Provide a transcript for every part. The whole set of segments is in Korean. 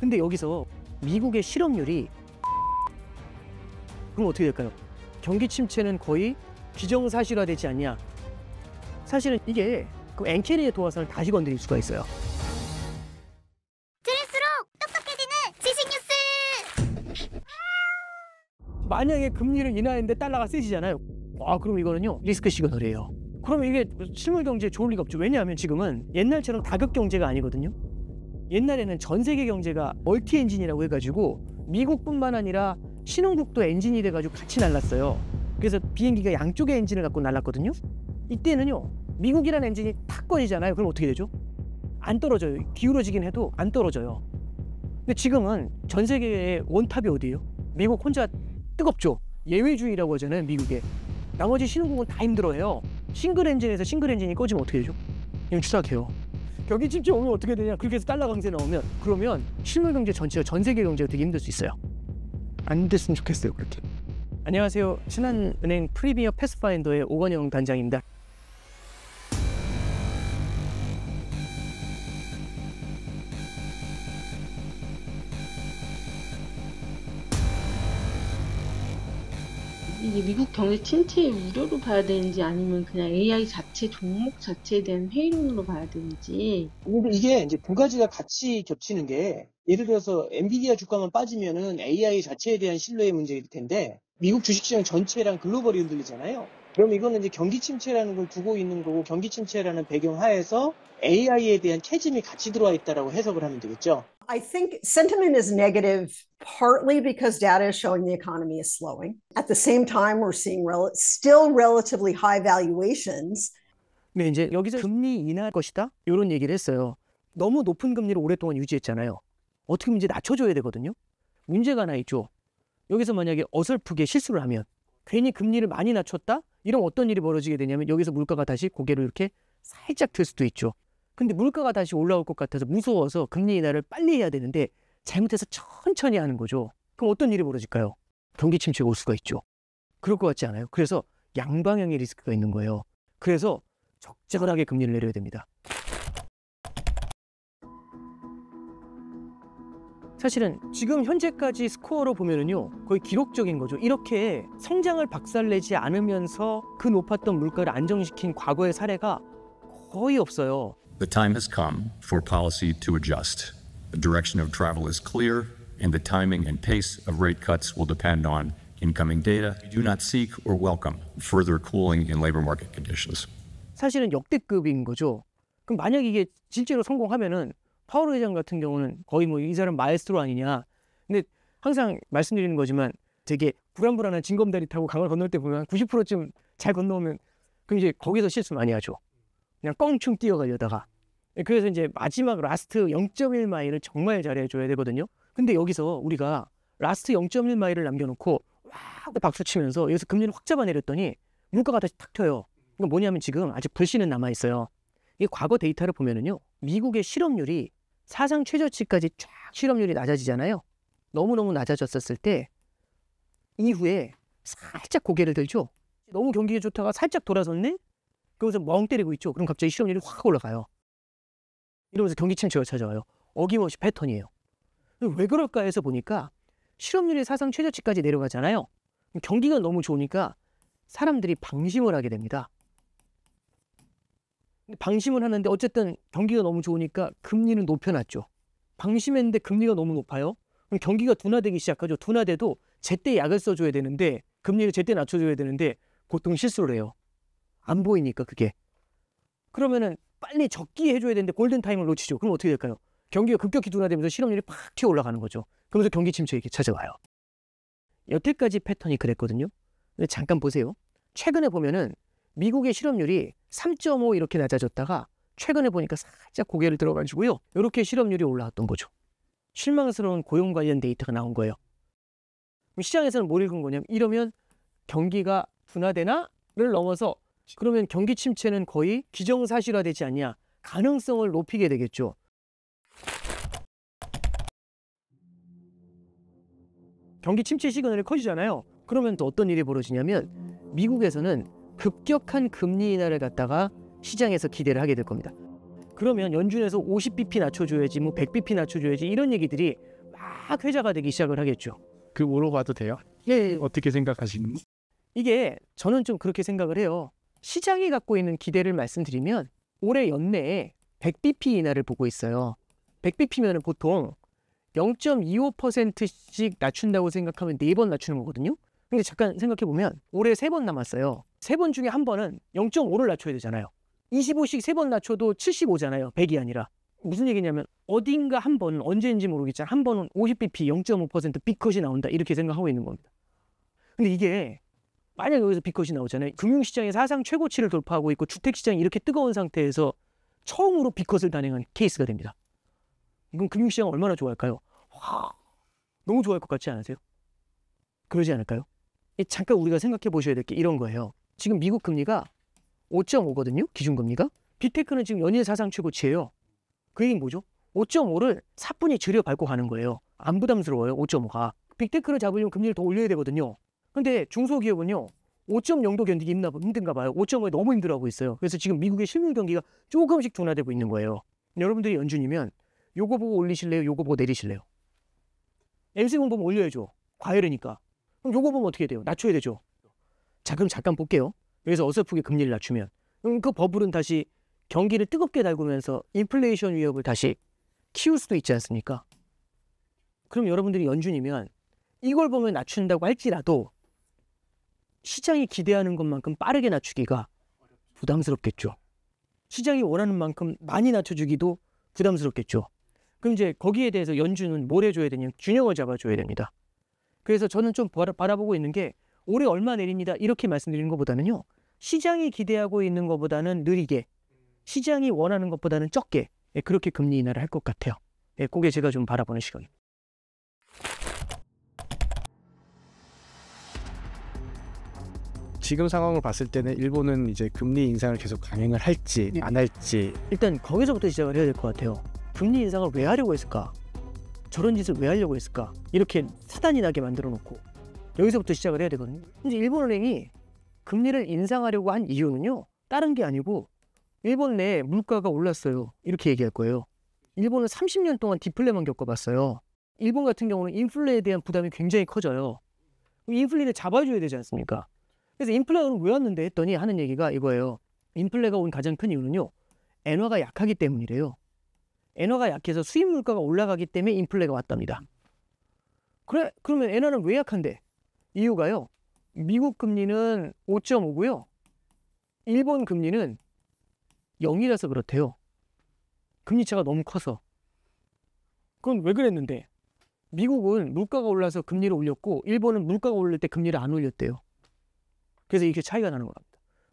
근데 여기서 미국의 실업률이 그럼 어떻게 될까요? 경기 침체는 거의 기정사실화되지 않냐 사실은 이게 그 엔케리의 도화선을 다시 건드릴 수가 있어요 들을수록 똑똑해지는 지식뉴스 만약에 금리를 인하했는데 달러가 세지잖아요 아 그럼 이거는요 리스크 시그널이에요 그럼 이게 실물 경제에 좋을 리가 없죠 왜냐하면 지금은 옛날처럼 다극 경제가 아니거든요 옛날에는 전 세계 경제가 멀티 엔진이라고 해가지고 미국뿐만 아니라 신흥국도 엔진이 돼가지고 같이 날랐어요. 그래서 비행기가 양쪽의 엔진을 갖고 날랐거든요. 이때는요 미국이라는 엔진이 탁 꺼지잖아요. 그럼 어떻게 되죠? 안 떨어져요. 기울어지긴 해도 안 떨어져요. 근데 지금은 전 세계의 원탑이 어디예요? 미국 혼자 뜨겁죠. 예외주의라고 하잖아요 미국에. 나머지 신흥국은 다 힘들어해요. 싱글 엔진에서 싱글 엔진이 꺼지면 어떻게 되죠? 이건 추락해요. 경기 침체 오면 어떻게 되냐 그렇게 해서 달러 강세 나오면 그러면 실물 경제 전체가 전 세계 경제가 되게 힘들 수 있어요 안 됐으면 좋겠어요 그렇게 안녕하세요 신한은행 프리미어 패스파인더의 오건영 단장입니다 이게 미국 경제 침체의 우려로 봐야 되는지 아니면 그냥 AI 자체 종목 자체에 대한 회의론으로 봐야 되는지. 근데 이게 이제 두 가지가 같이 겹치는 게 예를 들어서 엔비디아 주가만 빠지면은 AI 자체에 대한 신뢰의 문제일 텐데 미국 주식시장 전체랑 글로벌이 흔들리잖아요. 그럼 이거는 이제 경기 침체라는 걸 두고 있는 거고 경기 침체라는 배경 하에서 AI에 대한 캐짐이 같이 들어와 있다라고 해석을 하면 되겠죠. I think sentiment is negative partly because data is showing the economy is slowing. At the same time we're seeing rel- still relatively high valuations. 네, 이제 여기서 금리 인하할 것이다. 이런 얘기를 했어요. 너무 높은 금리를 오랫동안 유지했잖아요. 어떻게 보면 이제 낮춰줘야 되거든요. 문제가 하나 있죠. 여기서 만약에 어설프게 실수를 하면 괜히 금리를 많이 낮췄다? 이런 어떤 일이 벌어지게 되냐면 여기서 물가가 다시 고개를 이렇게 살짝 들 수도 있죠. 근데 물가가 다시 올라올 것 같아서 무서워서 금리 인하를 빨리 해야 되는데 잘못해서 천천히 하는 거죠. 그럼 어떤 일이 벌어질까요? 경기 침체가 올 수가 있죠. 그럴 것 같지 않아요? 그래서 양방향의 리스크가 있는 거예요. 그래서 적절하게 금리를 내려야 됩니다. 사실은 지금 현재까지 스코어로 보면은요 거의 기록적인 거죠 이렇게 성장을 박살내지 않으면서 그 높았던 물가를 안정시킨 과거의 사례가 거의 없어요 The time has come for policy to adjust. The direction of travel is clear, and the timing and pace of rate cuts will depend on incoming data. We do not seek or welcome further cooling in labor market conditions. 사실은 역대급인 거죠. 그럼 만약 이게 실제로 성공하면은 파울 의장 같은 경우는 거의 뭐 이 사람 마에스트로 아니냐. 근데 항상 말씀드리는 거지만 되게 불안불안한 진검다리 타고 강을 건널 때 보면 90%쯤 잘 건너오면 그럼 이제 거기서 실수 많이 하죠. 그냥 껑충 뛰어가려다가. 예, 그래서 이제 마지막 라스트 0.1마일을 정말 잘해줘야 되거든요. 근데 여기서 우리가 라스트 0.1마일을 남겨놓고 와 박수 치면서 여기서 금리를 확 잡아내렸더니 물가가 다시 탁 튀어요. 이건 그러니까 뭐냐면 지금 아직 불씨는 남아있어요. 이 과거 데이터를 보면은요. 미국의 실업률이 사상 최저치까지 쫙 실업률이 낮아지잖아요. 너무너무 낮아졌었을 때 이후에 살짝 고개를 들죠. 너무 경기가 좋다가 살짝 돌아섰네? 그러면서 멍 때리고 있죠. 그럼 갑자기 실업률이 확 올라가요. 이러면서 경기 침체가 찾아와요. 어김없이 패턴이에요. 왜 그럴까 해서 보니까 실업률이 사상 최저치까지 내려가잖아요. 경기가 너무 좋으니까 사람들이 방심을 하게 됩니다. 방심을 하는데 어쨌든 경기가 너무 좋으니까 금리는 높여놨죠. 방심했는데 금리가 너무 높아요. 그럼 경기가 둔화되기 시작하죠. 둔화돼도 제때 약을 써줘야 되는데 금리를 제때 낮춰줘야 되는데 보통 실수를 해요. 안 보이니까 그게. 그러면은 빨리 적기 해줘야 되는데 골든 타임을 놓치죠. 그럼 어떻게 될까요? 경기가 급격히 둔화되면서 실업률이 팍 튀어 올라가는 거죠. 그러면서 경기 침체 이렇게 찾아와요. 여태까지 패턴이 그랬거든요. 근데 잠깐 보세요. 최근에 보면은 미국의 실업률이 3.5 이렇게 낮아졌다가 최근에 보니까 살짝 고개를 들어가지고요. 이렇게 실업률이 올라왔던 거죠. 실망스러운 고용 관련 데이터가 나온 거예요. 시장에서는 뭘 읽은 거냐면 이러면 경기가 분화되나를 넘어서 그러면 경기 침체는 거의 기정사실화되지 않냐 가능성을 높이게 되겠죠. 경기 침체 시그널이 커지잖아요. 그러면 또 어떤 일이 벌어지냐면 미국에서는 급격한 금리 인하를 갖다가 시장에서 기대를 하게 될 겁니다. 그러면 연준에서 50bp 낮춰줘야지 뭐 100bp 낮춰줘야지 이런 얘기들이 막 회자가 되기 시작을 하겠죠. 그 오로 봐도 돼요? 예. 어떻게 생각하시는지? 이게 저는 좀 그렇게 생각을 해요. 시장이 갖고 있는 기대를 말씀드리면 올해 연내에 100bp 인하를 보고 있어요. 100bp면 보통 0.25%씩 낮춘다고 생각하면 네 번 낮추는 거거든요. 근데 잠깐 생각해 보면 올해 세 번 남았어요. 세 번 중에 한 번은 0.5를 낮춰야 되잖아요. 25씩 세 번 낮춰도 75잖아요. 100이 아니라. 무슨 얘기냐면 어딘가 한 번은 언제인지 모르겠지만 한 번은 50bp 0.5%비컷이 나온다 이렇게 생각하고 있는 겁니다. 근데 이게 만약 여기서 비컷이 나오잖아요. 금융시장이 사상 최고치를 돌파하고 있고 주택시장이 이렇게 뜨거운 상태에서 처음으로 비컷을 단행한 케이스가 됩니다. 이건 금융시장 얼마나 좋아할까요? 와, 너무 좋아할 것 같지 않으세요? 그러지 않을까요? 잠깐 우리가 생각해 보셔야 될 게 이런 거예요. 지금 미국 금리가 5.5거든요. 기준금리가. 빅테크는 지금 연일 사상 최고치예요. 그 얘기는 뭐죠? 5.5를 4분히 줄여밟고 가는 거예요. 안 부담스러워요. 5.5가. 빅테크를 잡으려면 금리를 더 올려야 되거든요. 근데 중소기업은요. 5.0도 견디기 힘나, 힘든가 봐요. 5.5에 너무 힘들어하고 있어요. 그래서 지금 미국의 실물 경기가 조금씩 둔화되고 있는 거예요. 여러분들이 연준이면 요거 보고 올리실래요? 요거 보고 내리실래요? MC 공범 올려야죠. 과열이니까. 그럼 요거 보면 어떻게 돼요? 낮춰야 되죠. 자 그럼 잠깐 볼게요. 여기서 어설프게 금리를 낮추면 음, 그 버블은 다시 경기를 뜨겁게 달구면서 인플레이션 위협을 다시 키울 수도 있지 않습니까? 그럼 여러분들이 연준이면 이걸 보면 낮춘다고 할지라도 시장이 기대하는 것만큼 빠르게 낮추기가 부담스럽겠죠. 시장이 원하는 만큼 많이 낮춰주기도 부담스럽겠죠. 그럼 이제 거기에 대해서 연준은 뭘 해줘야 되냐 균형을 잡아줘야 됩니다. 그래서 저는 좀 바라보고 있는 게 올해 얼마 내립니다. 이렇게 말씀드리는 것보다는요. 시장이 기대하고 있는 것보다는 느리게 시장이 원하는 것보다는 적게 예, 그렇게 금리 인하를 할 것 같아요. 예, 그게 제가 좀 바라보는 시각입니다. 지금 상황을 봤을 때는 일본은 이제 금리 인상을 계속 강행을 할지 예. 안 할지 일단 거기서부터 시작을 해야 될 것 같아요. 금리 인상을 왜 하려고 했을까? 저런 짓을 왜 하려고 했을까? 이렇게 사단이 나게 만들어 놓고 여기서부터 시작을 해야 되거든요. 이제 일본은행이 금리를 인상하려고 한 이유는요. 다른 게 아니고 일본 내 물가가 올랐어요. 이렇게 얘기할 거예요. 일본은 30년 동안 디플레만 겪어봤어요. 일본 같은 경우는 인플레에 대한 부담이 굉장히 커져요. 인플레를 잡아줘야 되지 않습니까? 그래서 인플레는왜 왔는데 했더니 하는 얘기가 이거예요. 인플레가 온 가장 큰 이유는요. 엔화가 약하기 때문이래요. 엔화가 약해서 수입 물가가 올라가기 때문에 인플레가 왔답니다. 그래 그러면 엔화는 왜 약한데? 이유가요. 미국 금리는 5.5고요. 일본 금리는 0이라서 그렇대요. 금리 차가 너무 커서. 그건 왜 그랬는데? 미국은 물가가 올라서 금리를 올렸고 일본은 물가가 올릴 때 금리를 안 올렸대요. 그래서 이렇게 차이가 나는 겁니다.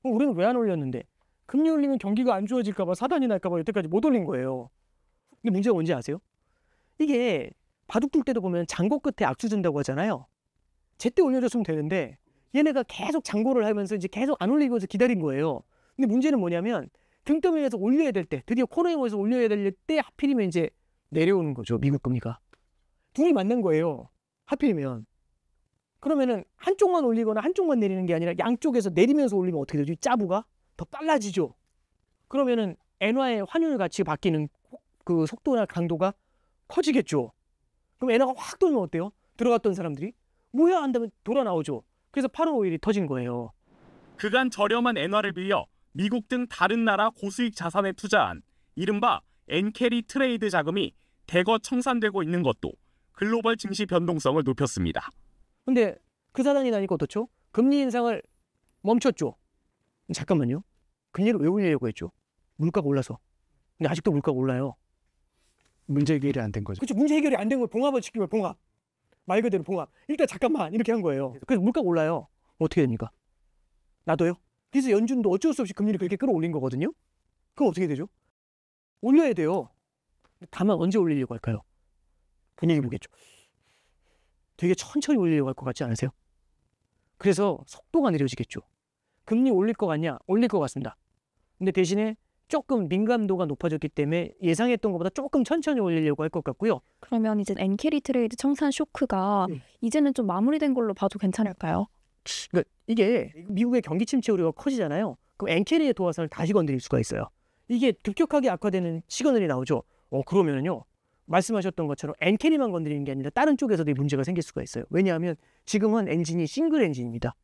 우리는 왜 안 올렸는데? 금리 올리면 경기가 안 좋아질까 봐 사단이 날까 봐 여태까지 못 올린 거예요. 이게 문제가 뭔지 아세요? 이게 바둑 둘 때도 보면 장고 끝에 악수 준다고 하잖아요. 제때 올려줬으면 되는데 얘네가 계속 장고를 하면서 이제 계속 안 올리고 기다린 거예요. 근데 문제는 뭐냐면 등떠밀에서 올려야 될 때, 드디어 코너에 모여서 올려야 될 때 하필이면 이제 내려오는 거죠. 미국 겁니까? 둘이 만난 거예요. 하필이면. 그러면은 한쪽만 올리거나 한쪽만 내리는 게 아니라 양쪽에서 내리면서 올리면 어떻게 되죠? 짜부가 더 빨라지죠. 그러면은 엔화의 환율 가치가 바뀌는 그 속도나 강도가 커지겠죠. 그럼 엔화가 확 돌면 어때요? 들어갔던 사람들이 뭐야 한다면 돌아 나오죠. 그래서 8월 5일이 터진 거예요. 그간 저렴한 엔화를 빌려 미국 등 다른 나라 고수익 자산에 투자한 이른바 엔캐리 트레이드 자금이 대거 청산되고 있는 것도 글로벌 증시 변동성을 높였습니다. 근데 그 사단이 나니까 어떻죠? 금리 인상을 멈췄죠. 잠깐만요. 금리를 왜 올리려고 했죠? 물가가 올라서. 근데 아직도 물가가 올라요. 문제 해결이 안 된 거죠. 그렇죠. 문제 해결이 안 된 걸 봉합을 시키면 봉합. 말 그대로 봉합. 일단 잠깐만 이렇게 한 거예요. 그래서 물가 올라요. 어떻게 됩니까? 나도요. 그래서 연준도 어쩔 수 없이 금리를 그렇게 끌어올린 거거든요. 그럼 어떻게 되죠? 올려야 돼요. 다만 언제 올리려고 할까요? 분위기 보겠죠. 그렇죠. 되게 천천히 올리려고 할 것 같지 않으세요? 그래서 속도가 느려지겠죠. 금리 올릴 것 같냐? 올릴 것 같습니다. 근데 대신에 조금 민감도가 높아졌기 때문에 예상했던 것보다 조금 천천히 올리려고 할 것 같고요. 그러면 이제 엔캐리 트레이드 청산 쇼크가 네. 이제는 좀 마무리된 걸로 봐도 괜찮을까요? 그러니까 이게 미국의 경기 침체 우려가 커지잖아요. 그럼 엔캐리의 도화선을 다시 건드릴 수가 있어요. 이게 급격하게 악화되는 시그널이 나오죠. 어 그러면은요. 말씀하셨던 것처럼 엔캐리만 건드리는 게 아니라 다른 쪽에서도 문제가 생길 수가 있어요. 왜냐하면 지금은 엔진이 싱글 엔진입니다.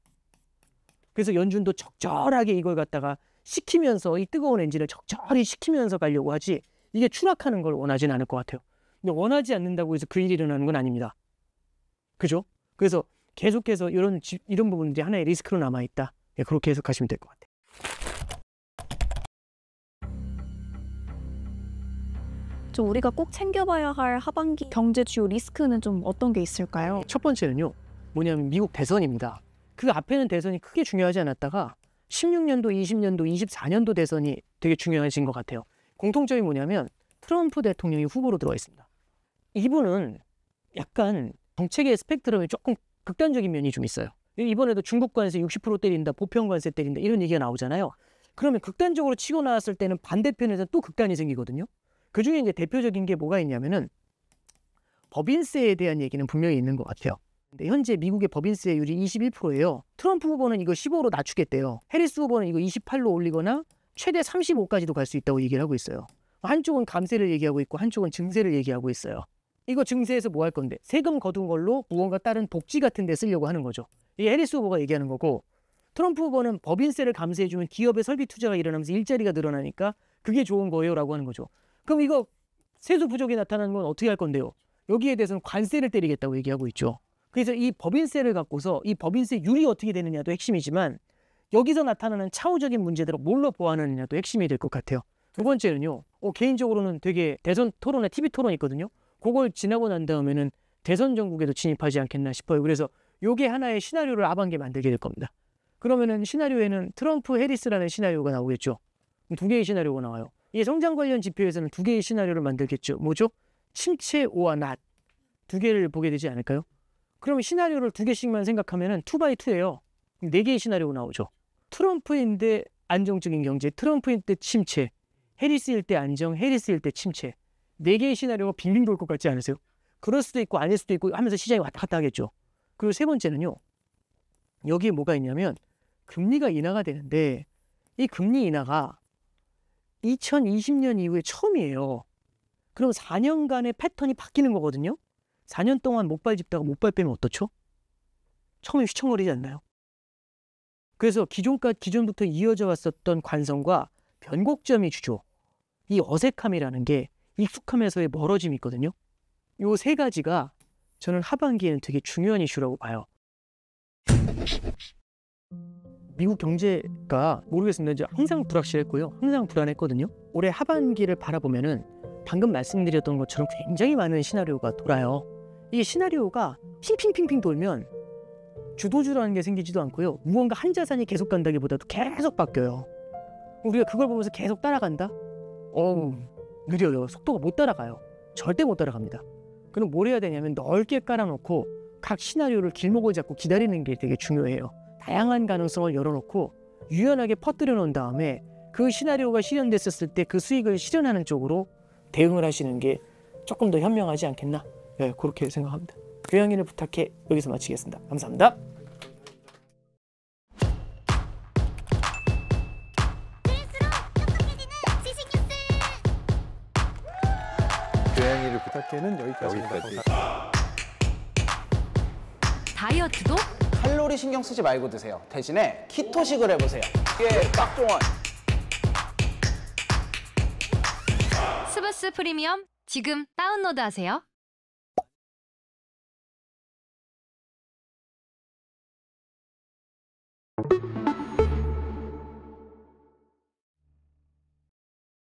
그래서 연준도 적절하게 이걸 갖다가 식히면서 이 뜨거운 엔진을 적절히 식히면서 가려고 하지 이게 추락하는 걸 원하진 않을 것 같아요. 근데 원하지 않는다고 해서 그 일이 일어나는 건 아닙니다. 그죠? 그래서 계속해서 이런 이런 부분들이 하나의 리스크로 남아 있다. 예, 그렇게 해석하시면 될 것 같아요. 좀 우리가 꼭 챙겨봐야 할 하반기 경제 주요 리스크는 좀 어떤 게 있을까요? 첫 번째는요. 뭐냐면 미국 대선입니다. 그 앞에는 대선이 크게 중요하지 않았다가 16년도, 20년도, 24년도 대선이 되게 중요해진 것 같아요. 공통점이 뭐냐면 트럼프 대통령이 후보로 들어와 있습니다. 이분은 약간 정책의 스펙트럼이 조금 극단적인 면이 좀 있어요. 이번에도 중국 관세 60% 때린다, 보편 관세 때린다 이런 얘기가 나오잖아요. 그러면 극단적으로 치고 나왔을 때는 반대편에서 또 극단이 생기거든요. 그 중에 이제 대표적인 게 뭐가 있냐면은 법인세에 대한 얘기는 분명히 있는 것 같아요. 네, 현재 미국의 법인세율이 21%예요. 트럼프 후보는 이거 15로 낮추겠대요. 해리스 후보는 이거 28로 올리거나 최대 35까지도 갈 수 있다고 얘기를 하고 있어요. 한쪽은 감세를 얘기하고 있고 한쪽은 증세를 얘기하고 있어요. 이거 증세에서 뭐 할 건데 세금 거둔 걸로 무언가 다른 복지 같은 데 쓰려고 하는 거죠. 이게 해리스 후보가 얘기하는 거고 트럼프 후보는 법인세를 감세해주면 기업의 설비 투자가 일어나면서 일자리가 늘어나니까 그게 좋은 거예요 라고 하는 거죠. 그럼 이거 세수 부족이 나타나는 건 어떻게 할 건데요? 여기에 대해서는 관세를 때리겠다고 얘기하고 있죠. 그래서 이 법인세를 갖고서 이 법인세 율이 어떻게 되느냐도 핵심이지만 여기서 나타나는 차후적인 문제들을 뭘로 보완하느냐도 핵심이 될 것 같아요. 두 네. 번째는요. 어, 개인적으로는 되게 대선 토론에 TV 토론 있거든요. 그걸 지나고 난 다음에는 대선 정국에도 진입하지 않겠나 싶어요. 그래서 요게 하나의 시나리오를 아반게 만들게 될 겁니다. 그러면은 시나리오에는 트럼프 해리스라는 시나리오가 나오겠죠. 두 개의 시나리오가 나와요. 이 성장 관련 지표에서는 두 개의 시나리오를 만들겠죠. 뭐죠? 침체 오와 낫. 두 개를 보게 되지 않을까요? 그러면 시나리오를 두 개씩만 생각하면은 투 바이 투예요네 개의 시나리오 나오죠. 트럼프인 데 안정적인 경제, 트럼프인 데 침체, 해리스일 때 안정, 해리스일 때 침체. 네 개의 시나리오가 빙빙 돌 것 같지 않으세요? 그럴 수도 있고 아닐 수도 있고 하면서 시장이 왔다 갔다 하겠죠. 그리고 세 번째는요. 여기에 뭐가 있냐면 금리가 인하가 되는데 이 금리 인하가 2020년 이후에 처음이에요. 그럼 4년간의 패턴이 바뀌는 거거든요. 4년 동안 목발 집다가 목발 빼면 어떻죠? 처음에 휘청거리지 않나요? 그래서 기존과 기존부터 이어져 왔었던 관성과 변곡점이 주죠. 이 어색함이라는 게 익숙함에서의 멀어짐이 있거든요. 요 세 가지가 저는 하반기에는 되게 중요한 이슈라고 봐요. 미국 경제가 모르겠습니다. 이제 항상 불확실했고요. 항상 불안했거든요. 올해 하반기를 바라보면은 방금 말씀드렸던 것처럼 굉장히 많은 시나리오가 돌아요. 이 시나리오가 핑핑핑핑 돌면 주도주라는 게 생기지도 않고요. 무언가 한 자산이 계속 간다기보다도 계속 바뀌어요. 우리가 그걸 보면서 계속 따라간다? 어우, 느려요. 속도가 못 따라가요. 절대 못 따라갑니다. 그럼 뭘 해야 되냐면 넓게 깔아놓고 각 시나리오를 길목을 잡고 기다리는 게 되게 중요해요. 다양한 가능성을 열어놓고 유연하게 퍼뜨려 놓은 다음에 그 시나리오가 실현됐었을 때 그 수익을 실현하는 쪽으로 대응을 하시는 게 조금 더 현명하지 않겠나 예, 네, 그렇게 생각합니다. 교양인을 그 부탁해 여기서 마치겠습니다. 감사합니다. 그 를 부탁해는 여기까지입니다. 여기까지. 다이어트도 칼로리 신경 쓰지 말고 드세요. 대신에 키토식을 해보세요. 이게 예, 딱좋 스브스 프리미엄 지금 다운로드하세요. you